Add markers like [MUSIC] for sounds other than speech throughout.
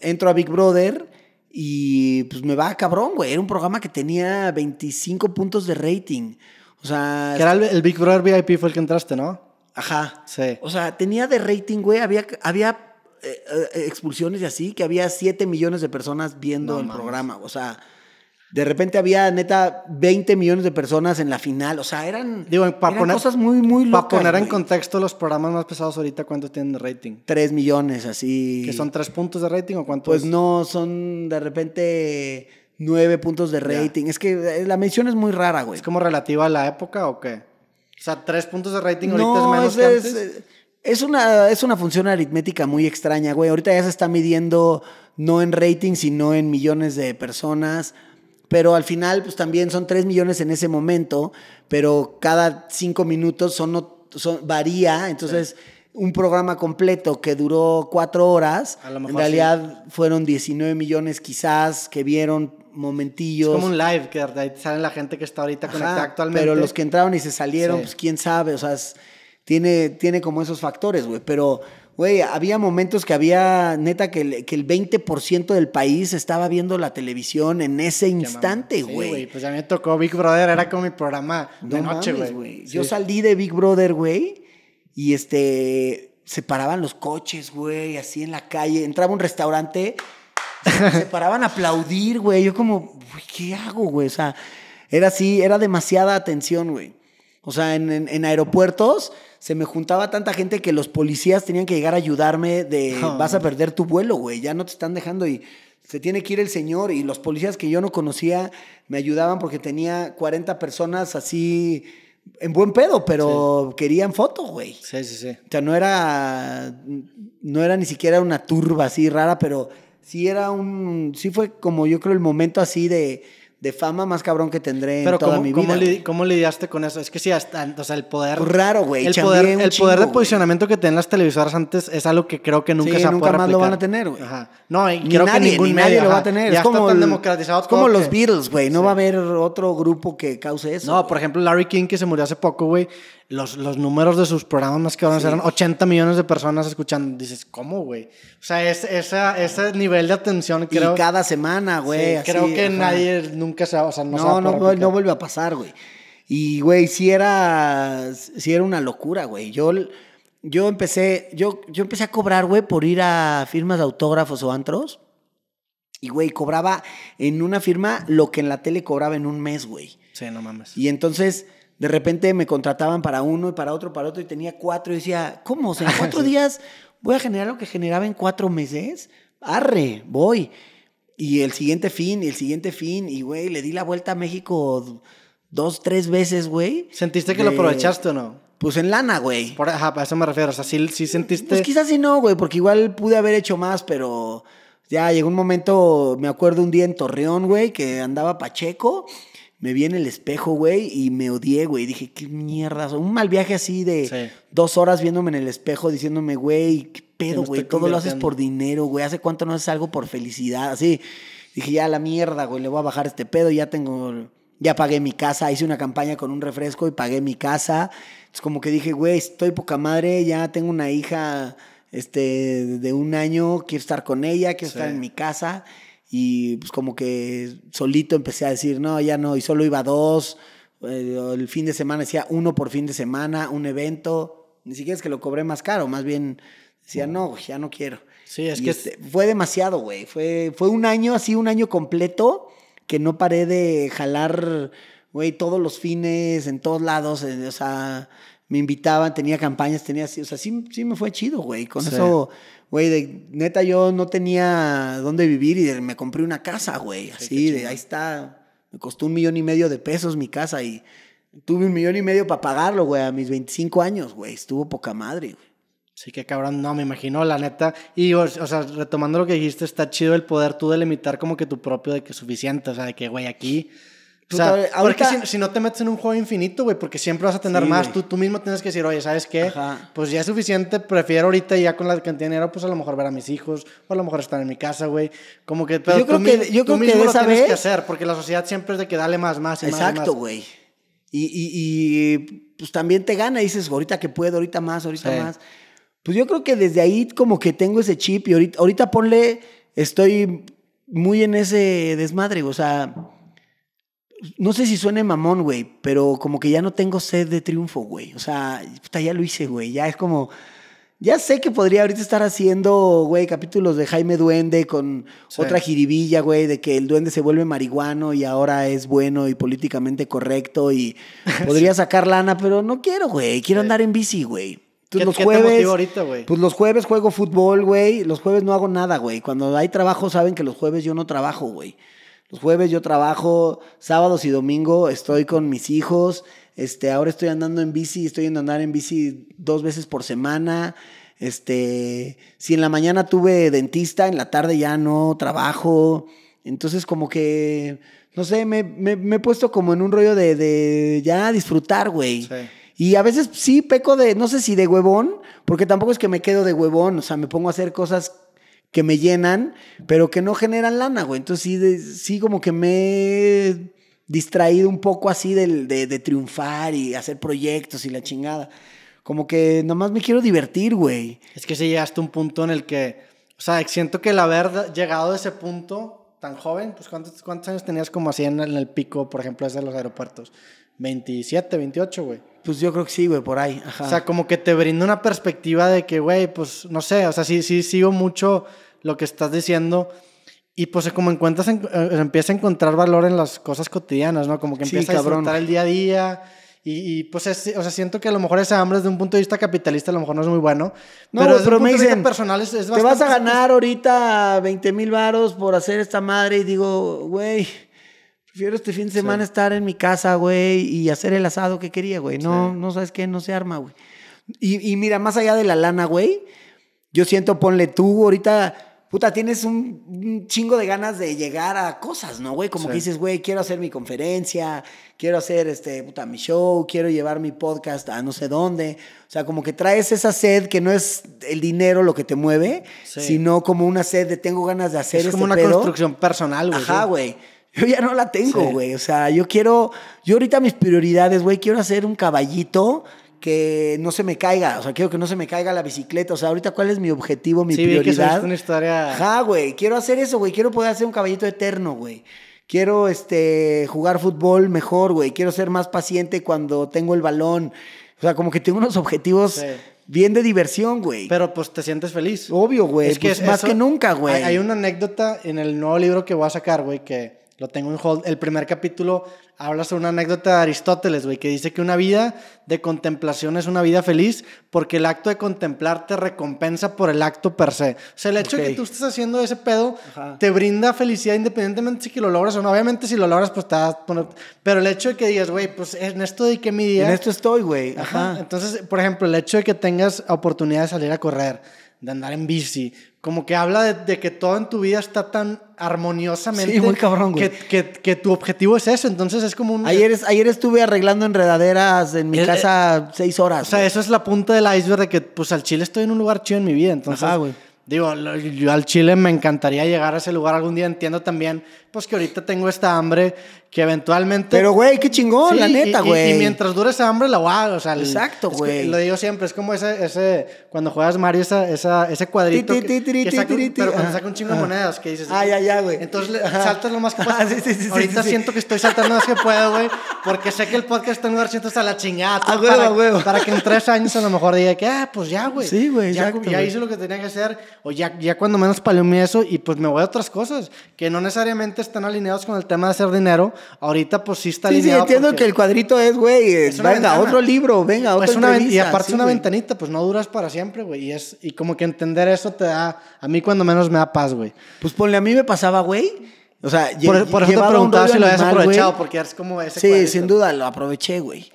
entro a Big Brother y pues me va cabrón, güey. Era un programa que tenía 25 puntos de rating. O sea. Que era el, Big Brother VIP fue el que entraste, ¿no? Ajá. Sí. O sea, tenía de rating, güey. Había, había eh, eh, expulsiones y así, que había 7 millones de personas viendo el programa. O sea. De repente había neta 20 millones de personas en la final. O sea, eran, cosas muy, muy locas. Para poner en contexto los programas más pesados ahorita, ¿cuánto tienen de rating? 3 millones, así. ¿Que son tres puntos de rating o cuánto? Pues no, son de repente nueve puntos de rating. Es que eh, la mención es muy rara, güey. ¿Es como relativa a la época o qué? O sea, ¿tres puntos de rating ahorita es menos que antes. Eh, es una, es una función aritmética muy extraña, güey. Ahorita ya se está midiendo no en rating, sino en millones de personas pero al final pues también son 3 millones en ese momento, pero cada 5 minutos son, son, varía, entonces... un programa completo que duró 4 horas, en realidad fueron 19 millones quizás que vieron momentillos. Es como un live que ahí sale la gente que está ahorita conectada actualmente. Pero los que entraron y se salieron, pues quién sabe, o sea, tiene, tiene como esos factores, güey, pero... Güey, había momentos que había, neta, que el, que el 20% del país estaba viendo la televisión en ese instante, güey. Sí, pues a mí me tocó Big Brother, era como mi programa de noche, güey. Yo salí de Big Brother, güey, y este, se paraban los coches, güey, así en la calle. Entraba un restaurante, se paraban a aplaudir, güey. Yo como, güey, ¿qué hago, güey? O sea, era así, era demasiada atención, güey. O sea, en, en aeropuertos se me juntaba tanta gente que los policías tenían que llegar a ayudarme de vas a perder tu vuelo, güey, ya no te están dejando y se tiene que ir el señor y los policías que yo no conocía me ayudaban porque tenía 40 personas así en buen pedo, pero querían fotos, güey. Sí, sí, sí. O sea, no era no era ni siquiera una turba así rara, pero sí era un sí fue como yo creo el momento así de de fama más cabrón que tendré en toda mi vida. ¿cómo, ¿cómo, lidiaste con eso? Es que sí, hasta, sea, el poder. Raro, güey. El poder, de posicionamiento que tenían las televisoras antes es algo que creo que nunca sí, se va nunca más lo van a tener, güey. No, ni creo nadie, que nadie lo va a tener. Ya es como tan como los Beatles, güey. No va a haber otro grupo que cause eso. No, por ejemplo, Larry King que se murió hace poco, güey los, los números de sus programas que van a ser 80 millones de personas escuchando. Dices, ¿cómo, güey? O sea, es, ese nivel de atención creo... Y cada semana, güey. Sí, creo que nadie nunca se... O sea, no, no, no, no, vuelve a pasar, güey. Y, güey, sí era, si era una locura, güey. Yo, yo, empecé, yo, yo empecé a cobrar, güey, por ir a firmas de autógrafos o antros. Y, güey, cobraba en una firma lo que en la tele cobraba en un mes, güey. Sí, no mames. Y entonces de repente me contrataban para uno y para otro, para otro, y tenía cuatro, y decía, ¿cómo? en cuatro [LAUGHS] días voy a generar lo que generaba en cuatro meses. Arre, voy. Y el siguiente fin, y el siguiente fin, y güey, le di la vuelta a México dos, tres veces, güey. ¿Sentiste que lo aprovechaste o no? Puse en lana, güey. ajá, a eso me refiero. O sea, sí, sí sentiste. Pues quizás sí no, güey, porque igual pude haber hecho más, pero ya llegó un momento, me acuerdo un día en Torreón, güey, que andaba Pacheco me vi en el espejo, güey, y me odié, güey. Dije, qué mierda. Un mal viaje así de dos horas viéndome en el espejo, diciéndome, güey, qué pedo, güey. Todo lo haces por dinero, güey. ¿Hace cuánto no haces algo por felicidad? Así. Dije, ya la mierda, güey, le voy a bajar este pedo. Ya tengo, ya pagué mi casa. Hice una campaña con un refresco y pagué mi casa. Es como que dije, güey, estoy poca madre. Ya tengo una hija este, de un año. Quiero estar con ella, quiero estar en mi casa y pues como que solito empecé a decir, no, ya no, y solo iba dos, eh, el fin de semana decía uno por fin de semana, un evento, ni siquiera es que lo cobré más caro, más bien decía, no, ya no quiero. Sí, es que este, fue demasiado, güey, fue, fue un año, así un año completo que no paré de jalar, güey, todos los fines, en todos lados, eh, o sea, me invitaban, tenía campañas, tenía así, o sea, sí, sí me fue chido, güey. Con eso, güey, de neta yo no tenía dónde vivir y me compré una casa, güey, así, de ahí está, me costó un millón y medio de pesos mi casa y tuve un millón y medio para pagarlo, güey, a mis 25 años, güey, estuvo poca madre, güey. Sí, que cabrón, no, me imagino, la neta. Y, o, o, sea, retomando lo que dijiste, está chido el poder tú delimitar como que tu propio de que suficiente, o sea, de que, güey, aquí o sea, ahora porque si, si, no te metes en un juego infinito, güey, porque siempre vas a tener más. Tú, tú mismo tienes que decir, oye, ¿sabes qué? Pues ya es suficiente, prefiero ahorita ya con la cantidad de dinero, pues a lo mejor ver a mis hijos, o a lo mejor estar en mi casa, güey. Como que, yo creo que, yo creo que lo tienes que hacer, porque la sociedad siempre es de que dale más, más y Exacto, más. Exacto, güey. Y, y, pues también te gana, dices, ahorita que puedo, ahorita más, ahorita más. Pues yo creo que desde ahí como que tengo ese chip y ahorita, ahorita ponle, estoy muy en ese desmadre, o sea no sé si suene mamón, güey, pero como que ya no tengo sed de triunfo, güey. O sea, puta, ya lo hice, güey. Ya es como. Ya sé que podría ahorita estar haciendo, güey, capítulos de Jaime Duende con otra jiribilla, güey, de que el duende se vuelve marihuano y ahora es bueno y políticamente correcto y [LAUGHS] podría sacar lana, pero no quiero, güey. Quiero andar en bici, güey. los jueves, ahorita, Pues los jueves juego fútbol, güey. Los jueves no hago nada, güey. Cuando hay trabajo saben que los jueves yo no trabajo, güey. Los jueves yo trabajo, sábados y domingo estoy con mis hijos. Este, ahora estoy andando en bici, estoy yendo a andar en bici dos veces por semana. Este, si en la mañana tuve dentista, en la tarde ya no trabajo. Entonces, como que, no sé, me, he puesto como en un rollo de, de ya disfrutar, güey. Y a veces sí peco de, no sé si de huevón, porque tampoco es que me quedo de huevón, o sea, me pongo a hacer cosas que me llenan, pero que no generan lana, güey. Entonces sí, sí como que me he distraído un poco así de, de, triunfar y hacer proyectos y la chingada. Como que nomás me quiero divertir, güey. Es que si llegaste a un punto en el que, o sea, siento que el haber llegado a ese punto tan joven, pues ¿cuántos, cuántos años tenías como así en, el pico, por ejemplo, de los aeropuertos? 27, 28, güey. Pues yo creo que sí, güey, por ahí. O sea, como que te brinda una perspectiva de que, güey, pues no sé, o sea, sí, sí sigo mucho lo que estás diciendo. Y pues como encuentras, eh, empieza a encontrar valor en las cosas cotidianas, ¿no? Como que empieza a disfrutar el día a día y, pues, o sea, siento que a lo mejor esa hambre desde un punto de vista capitalista a lo mejor no es muy bueno. No, pero, me dicen, personal es, te vas a ganar ahorita 20 mil varos por hacer esta madre y digo, güey, prefiero este fin de semana estar en mi casa, güey, y hacer el asado que quería, güey. No, no sabes qué, no se arma, güey. Y, y mira, más allá de la lana, güey, yo siento, ponle tú ahorita puta, tienes un, chingo de ganas de llegar a cosas, ¿no, güey? Como que dices, güey, quiero hacer mi conferencia, quiero hacer, este, puta, mi show, quiero llevar mi podcast a no sé dónde. O sea, como que traes esa sed que no es el dinero lo que te mueve, sino como una sed de tengo ganas de hacer Es como este una construcción personal, güey. Ajá, güey. Yo ya no la tengo, güey. O sea, yo quiero, yo ahorita mis prioridades, güey, quiero hacer un caballito que no se me caiga, o sea, quiero que no se me caiga la bicicleta, o sea, ahorita cuál es mi objetivo, mi sí, prioridad. Sí, una historia. Ja, güey, quiero hacer eso, güey, quiero poder hacer un caballito eterno, güey. Quiero este jugar fútbol mejor, güey, quiero ser más paciente cuando tengo el balón. O sea, como que tengo unos objetivos bien de diversión, güey. Pero pues te sientes feliz. Obvio, güey. Es que pues, es más que nunca, güey. hay una anécdota en el nuevo libro que voy a sacar, güey, que lo tengo en hold. El primer capítulo habla sobre una anécdota de Aristóteles, güey, que dice que una vida de contemplación es una vida feliz porque el acto de contemplar te recompensa por el acto per se. O sea, el hecho de que tú estés haciendo ese pedo te brinda felicidad independientemente si lo logras o no. Obviamente, si lo logras, pues te a poner... Pero el hecho de que digas, güey, pues en esto dediqué mi día. En esto estoy, güey. Ajá. Entonces, por ejemplo, el hecho de que tengas oportunidad de salir a correr de andar en bici. Como que habla de, que todo en tu vida está tan armoniosamente. Que, tu objetivo es eso. Entonces es como un. Ayer, ayer estuve arreglando enredaderas en mi casa eh, seis horas. O sea, eso es la punta del iceberg de que, pues al chile estoy en un lugar chido en mi vida. Entonces, güey. Digo, yo al Chile me encantaría llegar a ese lugar algún día. Entiendo también, pues que ahorita tengo esta hambre que eventualmente. Pero, güey, qué chingón, la neta, güey. Y, mientras dure esa hambre, la voy O sea, Exacto, güey. Lo digo siempre, es como ese, ese cuando juegas Mario, esa, ese cuadrito. que, saca, pero cuando saca un chingo de monedas, que dices. Ah, ya, ya, güey. Entonces saltas lo más que [LAUGHS] ah, puedas. sí, sí, sí, ahorita siento que estoy saltando lo más que puedo, güey, porque sé que el podcast está en lugar siento hasta la chingada. Ah, güey, para, para que en tres años a lo mejor diga que, ah, pues ya, güey. Sí, güey. Ya, ya hice lo que tenía que hacer o ya, ya cuando menos palomí eso y pues me voy a otras cosas que no necesariamente están alineados con el tema de hacer dinero. Ahorita pues sí está alineado. Sí, entiendo que el cuadrito es, güey, eh, venga, otro libro, venga, otra Y aparte una ventanita, pues no duras para siempre, güey. Y, es, y como que entender eso te da, a mí cuando menos me da paz, güey. Pues ponle, a mí me pasaba, güey. O sea, por, e-, por preguntaba si lo habías aprovechado, porque es como ese Sí, sin duda, lo aproveché, güey.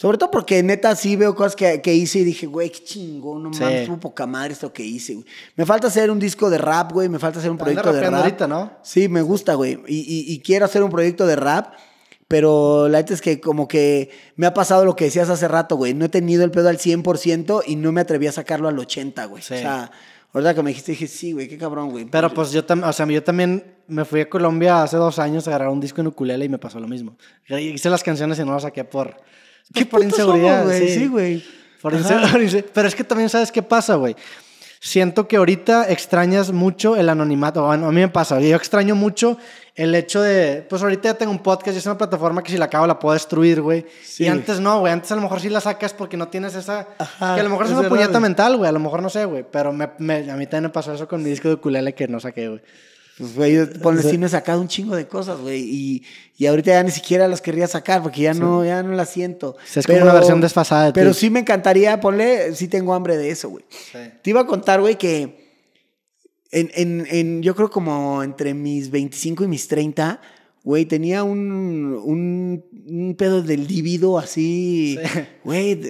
Sobre todo porque neta sí veo cosas que, que hice y dije, güey, qué chingón, no mames, tuvo poca madre esto que hice, güey. Me falta hacer un disco de rap, güey, me falta hacer un proyecto de rap. ¿no? Sí, me gusta, güey. Y, y, quiero hacer un proyecto de rap, pero la neta es que como que me ha pasado lo que decías hace rato, güey. No he tenido el pedo al 100% y no me atreví a sacarlo al 80%, güey. O sea, ahorita que me dijiste, dije, sí, güey, qué cabrón, güey. Pero pues yo también, o sea, yo también me fui a Colombia hace dos años a agarrar un disco en ukulele y me pasó lo mismo. Hice las canciones y no las saqué por ¿Qué por inseguridad, güey. Sí, güey. [LAUGHS] Pero es que también sabes qué pasa, güey. Siento que ahorita extrañas mucho el anonimato. a mí me pasa. Yo extraño mucho el hecho de, pues ahorita ya tengo un podcast y es una plataforma que si la acabo la puedo destruir, güey. Y antes no, güey. Antes a lo mejor sí la sacas porque no tienes esa... que a lo mejor es, una puñeta mental, güey. A lo mejor no sé, güey. Pero me, me, a mí también me pasó eso con mi disco de ukulele que no saqué, güey. Pues, güey, ponle, sí me he sacado un chingo de cosas, güey. Y, ahorita ya ni siquiera las querría sacar porque ya no, ya no las siento. es como una versión desfasada de Pero sí me encantaría, ponle, sí tengo hambre de eso, güey. Te iba a contar, güey, que en, en, en, yo creo como entre mis 25 y mis 30, Güey, tenía un, un, pedo del libido así, güey,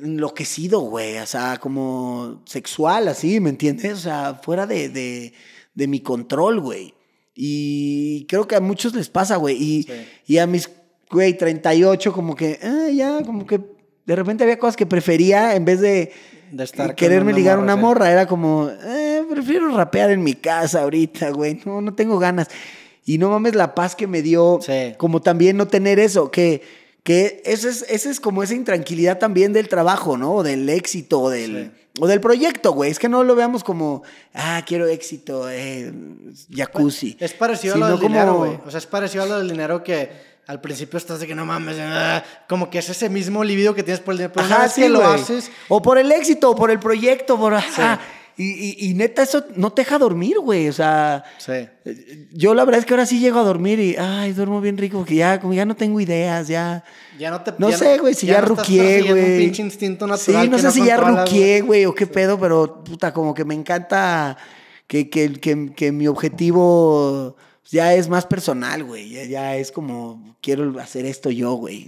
enloquecido, güey, o sea, como sexual, así, ¿me entiendes? O sea, fuera de, de, de mi control, güey. Y creo que a muchos les pasa, güey. Y, y a mis, güey, 38, como que, ah, ya, como que de repente había cosas que prefería en vez de, estar quererme ligar una morra. Era como, eh, prefiero rapear en mi casa ahorita, güey, no, no tengo ganas. Y no mames la paz que me dio, como también no tener eso, que, que esa es, eso es como esa intranquilidad también del trabajo, ¿no? O del éxito, o del, o del proyecto, güey. Es que no lo veamos como, ah, quiero éxito, eh, jacuzzi. Es parecido a lo del dinero, güey. O sea, es parecido a lo del dinero que al principio estás de que no mames, eh, como que es ese mismo libido que tienes por el dinero, lo haces. O por el éxito, o por el proyecto, por. Sí. Y, y, neta, eso no te deja dormir, güey. O sea, yo la verdad es que ahora sí llego a dormir y, ay, duermo bien rico, porque ya, como ya no tengo ideas, ya. Ya no te No sé, güey, si ya, güey. Sí, no sé si ya ruquié, güey, o qué pedo, pero puta, como que me encanta que, que, que, que mi objetivo ya es más personal, güey. ya, es como, quiero hacer esto yo, güey.